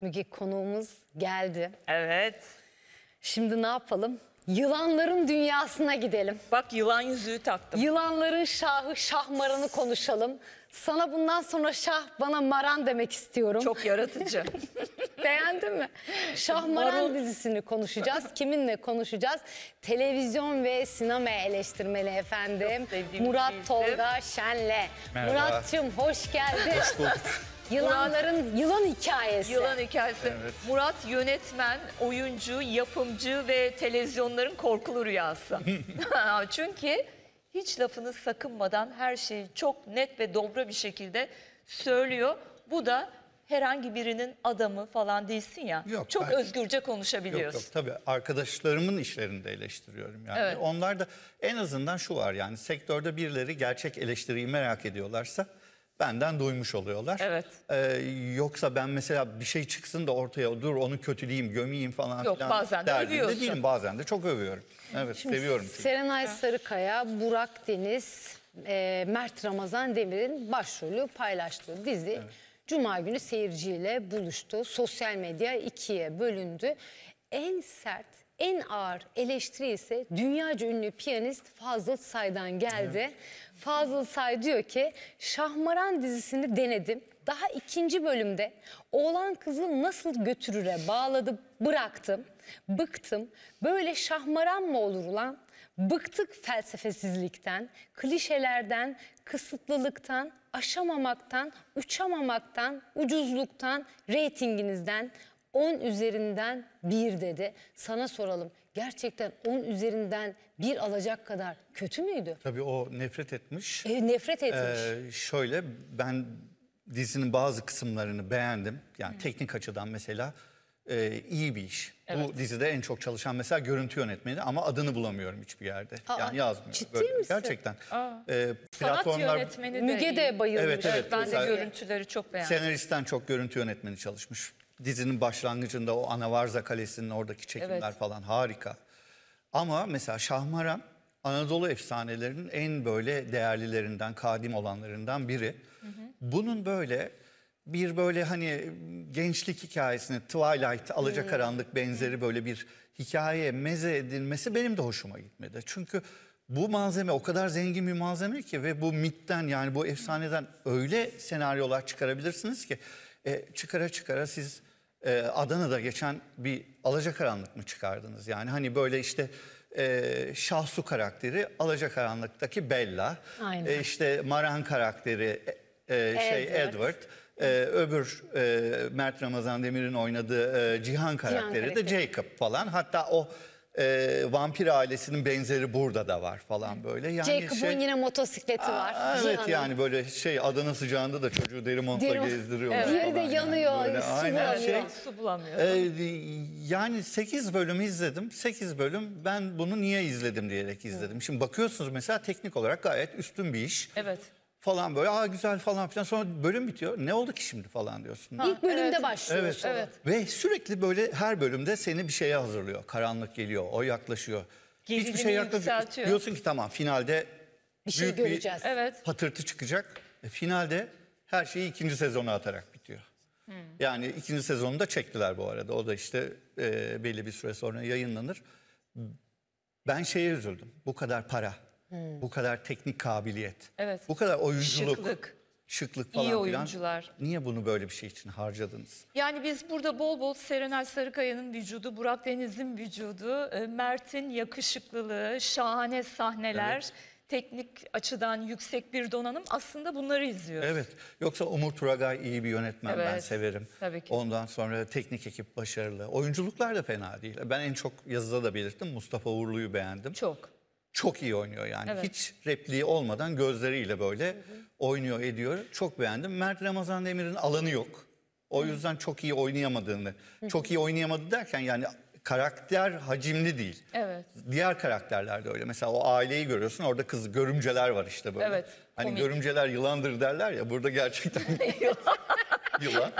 Müge konuğumuz geldi. Evet. Şimdi ne yapalım? Yılanların dünyasına gidelim. Bak yılan yüzüğü taktım. Yılanların şahı şahmaranı konuşalım. Sana bundan sonra şah bana maran demek istiyorum. Çok yaratıcı. Beğendin mi? Şahmaran dizisini konuşacağız. Kiminle konuşacağız? Televizyon ve sinema eleştirmeli efendim. Murat Tolga Şen'le. Murat'cığım hoş geldin. Hoş bulduk. Yılanların yılan hikayesi. Yılan hikayesi. Evet. Murat yönetmen, oyuncu, yapımcı ve televizyonların korkulu rüyası. Çünkü hiç lafını sakınmadan her şeyi çok net ve dobra bir şekilde söylüyor. Bu da herhangi birinin adamı falan değilsin ya. Yok, çok ben, özgürce konuşabiliyorsun. Yok yok tabii arkadaşlarımın işlerini de eleştiriyorum yani. Evet. Onlar da en azından şu var yani sektörde birileri gerçek eleştiriyi merak ediyorlarsa benden duymuş oluyorlar. Evet. Ee, yoksa ben mesela bir şey çıksın da ortaya dur onu kötüleyeyim, gömeyim falan Yok, filan bazen de derdinde övüyorsun. değilim. Bazen de çok övüyorum. Evet Şimdi seviyorum. çünkü. Serenay Sarıkaya, Burak Deniz, e, Mert Ramazan Demir'in başrolü paylaştığı dizi Cuma günü seyirciyle buluştu. Sosyal medya ikiye bölündü. En sert en ağır eleştiri ise dünyaca ünlü piyanist Fazıl Say'dan geldi. Evet. Fazıl Say diyor ki Şahmaran dizisini denedim. Daha ikinci bölümde oğlan kızı nasıl götürüre bağladı bıraktım. Bıktım. Böyle şahmaran mı olur ulan? Bıktık felsefesizlikten, klişelerden, kısıtlılıktan, aşamamaktan, uçamamaktan, ucuzluktan, reytinginizden, 10 üzerinden 1 dedi. Sana soralım gerçekten 10 üzerinden 1 alacak kadar kötü müydü? Tabii o nefret etmiş. E, nefret ee, etmiş. Ee, şöyle ben dizinin bazı kısımlarını beğendim. Yani hmm. teknik açıdan mesela e, iyi bir iş. Evet. Bu dizide en çok çalışan mesela görüntü yönetmeni ama adını bulamıyorum hiçbir yerde. Aa, yani yazmıyor. Ciddi böyle. misin? Gerçekten. Aa. Ee, platformlar... Sanat yönetmeni de Müge de bayılmış. Evet, evet. Ben de görüntüleri çok beğendim. Senaristten çok görüntü yönetmeni çalışmış. Dizinin başlangıcında o Anavarza Kalesi'nin oradaki çekimler evet. falan harika. Ama mesela Şahmaran Anadolu efsanelerinin en böyle değerlilerinden, kadim olanlarından biri. Hı hı. Bunun böyle bir böyle hani gençlik hikayesini Twilight, Alacakaranlık benzeri böyle bir hikaye meze edilmesi benim de hoşuma gitmedi. Çünkü bu malzeme o kadar zengin bir malzeme ki ve bu mitten yani bu efsaneden öyle senaryolar çıkarabilirsiniz ki e, çıkara çıkara siz e, Adana'da geçen bir alacakaranlık mı çıkardınız? Yani hani böyle işte e, Şahsu karakteri alacakaranlıktaki Bella. E, işte Maran karakteri e, e, şey Edward. Edward. E, öbür e, Mert Ramazan Demir'in oynadığı e, Cihan karakteri Cihan de Jacob falan. Hatta o e, vampir ailesinin benzeri burada da var falan böyle. Yani Jacob'un şey, yine motosikleti Aa, var. Evet Cihan'ın. yani böyle şey adını sıcağında da çocuğu deri montla Deri- gezdiriyorlar. Evet. Diğeri de yanıyor, Böyle su bulamıyor. şey. Su bulamıyor. Ee, yani 8 bölüm izledim. 8 bölüm ben bunu niye izledim diyerek izledim. Şimdi bakıyorsunuz mesela teknik olarak gayet üstün bir iş. Evet falan böyle aa güzel falan filan sonra bölüm bitiyor. Ne oldu ki şimdi falan diyorsun. Ha, İlk bölümde evet. başlıyor. Evet. evet. Ve sürekli böyle her bölümde seni bir şeye hazırlıyor. Karanlık geliyor, o yaklaşıyor. Gerilimi Hiçbir şey yaklaşıyor. Diyorsun ki tamam finalde bir şey büyük göreceğiz. Bir evet. patırtı çıkacak. E, finalde her şeyi ikinci sezona atarak bitiyor. Hmm. Yani ikinci sezonu da çektiler bu arada. O da işte e, belli bir süre sonra yayınlanır. Ben şeye üzüldüm. Bu kadar para Hmm. Bu kadar teknik kabiliyet. Evet. Bu kadar oyunculuk. Şıklık. Şıklık falan İyi oyuncular. Falan. Niye bunu böyle bir şey için harcadınız? Yani biz burada bol bol Serenay Sarıkaya'nın vücudu, Burak Deniz'in vücudu, e, Mert'in yakışıklılığı, şahane sahneler... Evet teknik açıdan yüksek bir donanım aslında bunları izliyoruz. Evet. Yoksa Umur Turagay iyi bir yönetmen evet, ben severim. Tabii ki. Ondan sonra teknik ekip başarılı. Oyunculuklar da fena değil. Ben en çok yazıda da belirttim Mustafa Uğurlu'yu beğendim. Çok çok iyi oynuyor yani. Evet. Hiç repliği olmadan gözleriyle böyle hı hı. oynuyor ediyor. Çok beğendim. Mert Ramazan Demir'in alanı yok. O hı. yüzden çok iyi oynayamadığını. Hı hı. Çok iyi oynayamadı derken yani karakter hacimli değil. Evet. Diğer karakterlerde öyle. Mesela o aileyi görüyorsun orada kız görümceler var işte böyle. Evet. Hani komik. görümceler yılandır derler ya burada gerçekten yılan.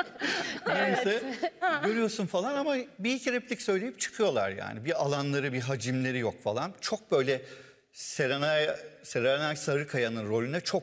Neyse evet. görüyorsun falan ama bir iki replik söyleyip çıkıyorlar yani. Bir alanları bir hacimleri yok falan. Çok böyle Serenay, Serenay Sarıkaya'nın rolüne çok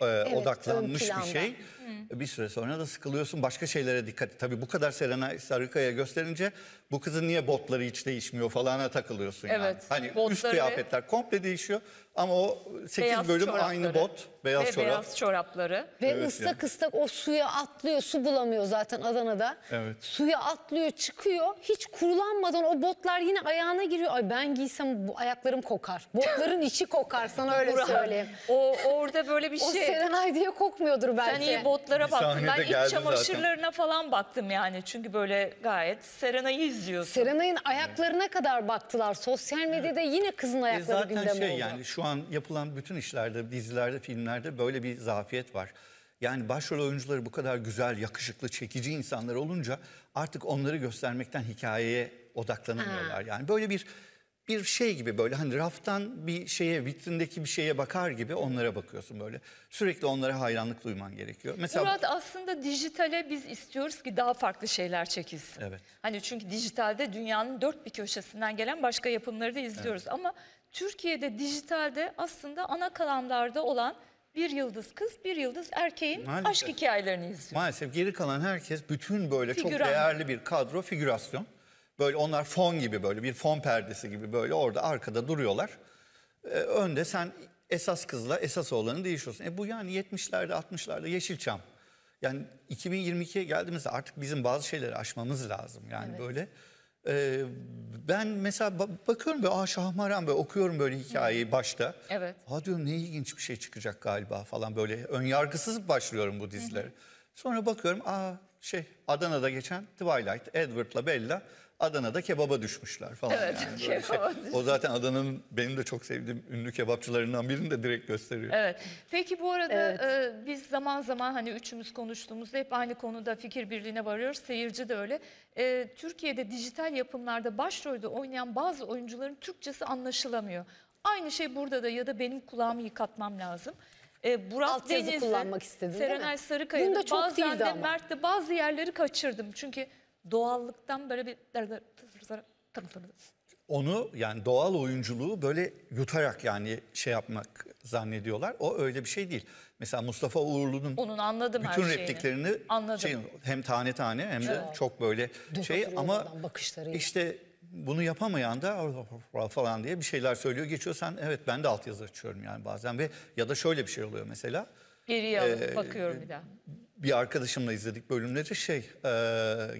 e, evet, odaklanmış bir şey. Hı. Bir süre sonra da sıkılıyorsun. Başka şeylere dikkat. Tabii bu kadar Serenay Sarıkaya gösterince bu kızın niye botları hiç değişmiyor falana takılıyorsun evet, yani. Hani botları... üst kıyafetler komple değişiyor. Ama o 8 Beyaz bölüm çorapları aynı bot, beyaz ve çorap. beyaz çorapları. Ve Evet ıslak yani. ıslak o suya atlıyor. Su bulamıyor zaten Adana'da. Evet. Suya atlıyor çıkıyor. Hiç kurulanmadan o botlar yine ayağına giriyor. Ay ben giysem bu ayaklarım kokar. Botların içi kokar sana öyle Burak, söyleyeyim. O orada böyle bir şey. O Serenay diye kokmuyordur belki. Ben iyi botlara Bir baktım. Ben iç geldi çamaşırlarına falan baktım yani. Çünkü böyle gayet Serena'yı izliyorsun. Serenay'ın ayaklarına kadar baktılar. Sosyal medyada yine kızın E ayakları zaten gündem şey oldu. yani şu şu an yapılan bütün işlerde, dizilerde, filmlerde böyle bir zafiyet var. Yani başrol oyuncuları bu kadar güzel, yakışıklı, çekici insanlar olunca artık onları göstermekten hikayeye odaklanamıyorlar. Ha. Yani böyle bir bir şey gibi böyle hani raftan bir şeye vitrindeki bir şeye bakar gibi onlara bakıyorsun böyle. Sürekli onlara hayranlık duyman gerekiyor. Mesela Murat aslında dijitale biz istiyoruz ki daha farklı şeyler çekilsin. Evet. Hani çünkü dijitalde dünyanın dört bir köşesinden gelen başka yapımları da izliyoruz evet. ama Türkiye'de dijitalde aslında ana kalamlarda olan bir yıldız kız, bir yıldız erkeğin Maalesef. aşk hikayelerini izliyor. Maalesef geri kalan herkes bütün böyle Figüran. çok değerli bir kadro figürasyon. Böyle onlar fon gibi böyle bir fon perdesi gibi böyle orada arkada duruyorlar. Ee, önde sen esas kızla esas oğlanı değişiyorsun. E bu yani 70'lerde 60'larda Yeşilçam. Yani 2022'ye geldiğimizde artık bizim bazı şeyleri aşmamız lazım. Yani evet. böyle e, ben mesela bakıyorum böyle Aa, şahmaran böyle okuyorum böyle hikayeyi Hı. başta. Evet. Aa diyorum ne ilginç bir şey çıkacak galiba falan böyle ön yargısız başlıyorum bu dizilere. Hı. Sonra bakıyorum aa şey Adana'da geçen Twilight, Edward'la Bella Adana'da kebaba düşmüşler falan. Evet, yani. Böyle kebaba şey. O zaten Adana'nın benim de çok sevdiğim ünlü kebapçılarından birini de direkt gösteriyor. Evet. Peki bu arada evet. e, biz zaman zaman hani üçümüz konuştuğumuzda hep aynı konuda fikir birliğine varıyoruz. Seyirci de öyle. E, Türkiye'de dijital yapımlarda başrolde oynayan bazı oyuncuların Türkçesi anlaşılamıyor. Aynı şey burada da ya da benim kulağımı yıkatmam lazım. E, Burak Alt Deniz'in, kullanmak istedim, Serenay Sarıkaya'nın bazen de ama. Mert'te bazı yerleri kaçırdım. Çünkü doğallıktan böyle bir onu yani doğal oyunculuğu böyle yutarak yani şey yapmak zannediyorlar. O öyle bir şey değil. Mesela Mustafa Uğurlu'nun Onun anladım bütün her repliklerini anladım. Şey, hem tane tane hem de evet. çok böyle Dök şey ama işte bunu yapamayan da falan diye bir şeyler söylüyor. Geçiyor sen evet ben de altyazı açıyorum yani bazen ve ya da şöyle bir şey oluyor mesela. Geriye alıp ee, bakıyorum bir daha bir arkadaşımla izledik bölümleri şey e,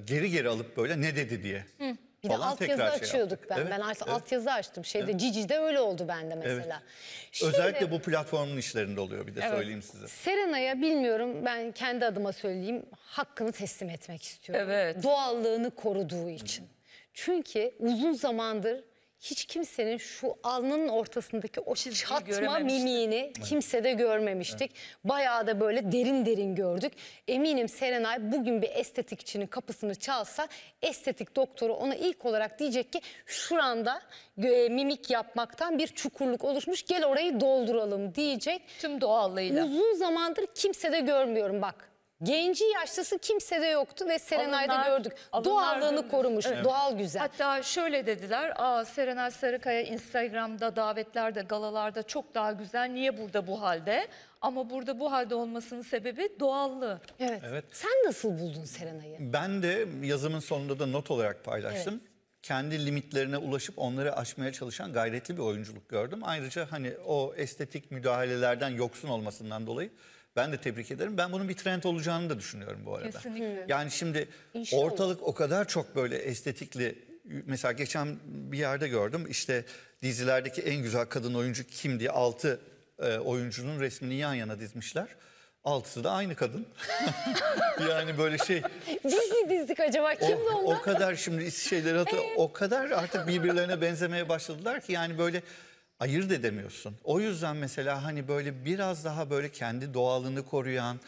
geri geri alıp böyle ne dedi diye. Hı. Bir de altyazı şey açıyorduk yaptık. ben. Evet, ben evet. altyazı açtım. Şeyde evet. Cici'de öyle oldu bende mesela. Evet. Şimdi, Özellikle bu platformun işlerinde oluyor bir de evet. söyleyeyim size. Serena'ya bilmiyorum ben kendi adıma söyleyeyim hakkını teslim etmek istiyorum. Evet. Doğallığını koruduğu için. Hı. Çünkü uzun zamandır hiç kimsenin şu alnının ortasındaki o çatma görememiştik. mimiğini kimse de görmemiştik. Bayağı da böyle derin derin gördük. Eminim Serenay bugün bir estetikçinin kapısını çalsa estetik doktoru ona ilk olarak diyecek ki şuranda e, mimik yapmaktan bir çukurluk oluşmuş gel orayı dolduralım diyecek. Tüm doğallığıyla. Uzun zamandır kimse de görmüyorum bak. Genci yaşlısı de yoktu ve Serenay'da alınlar, gördük. Alınlar, Doğallığını korumuş, evet. doğal güzel. Hatta şöyle dediler, Aa, Serenay Sarıkaya Instagram'da, davetlerde, galalarda çok daha güzel. Niye burada bu halde? Ama burada bu halde olmasının sebebi doğallığı. Evet. evet. Sen nasıl buldun Serenay'ı? Ben de yazımın sonunda da not olarak paylaştım. Evet. Kendi limitlerine ulaşıp onları aşmaya çalışan gayretli bir oyunculuk gördüm. Ayrıca hani o estetik müdahalelerden yoksun olmasından dolayı ben de tebrik ederim. Ben bunun bir trend olacağını da düşünüyorum bu arada. Kesinlikle. Yani şimdi İnşallah. ortalık o kadar çok böyle estetikli mesela geçen bir yerde gördüm işte dizilerdeki en güzel kadın oyuncu kim diye 6 e, oyuncunun resmini yan yana dizmişler. Altısı da aynı kadın. yani böyle şey. Biz mi dizdik acaba? Kimdi onlar? O kadar şimdi şeyleri hatırlıyorum. Evet. O kadar artık birbirlerine benzemeye başladılar ki yani böyle ayırt edemiyorsun. O yüzden mesela hani böyle biraz daha böyle kendi doğalını koruyan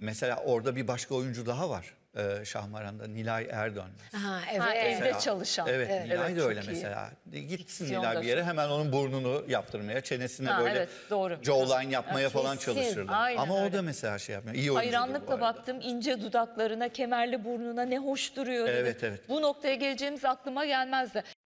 mesela orada bir başka oyuncu daha var. E, Şahmaran'da Nilay Erdoğan. Ha, evet. ha, evde çalışan. Evet, evet Nilay evet, de öyle mesela. Iyi. Gitsin Diksiyonda. Nilay bir yere hemen onun burnunu yaptırmaya, çenesine ha, böyle evet, jawline yapmaya evet, falan çalışırlar. Ama öyle. o da mesela şey yapmıyor. İyi Hayranlıkla baktım ince dudaklarına, kemerli burnuna ne hoş duruyor. Evet, dedi. evet. Bu noktaya geleceğimiz aklıma gelmezdi.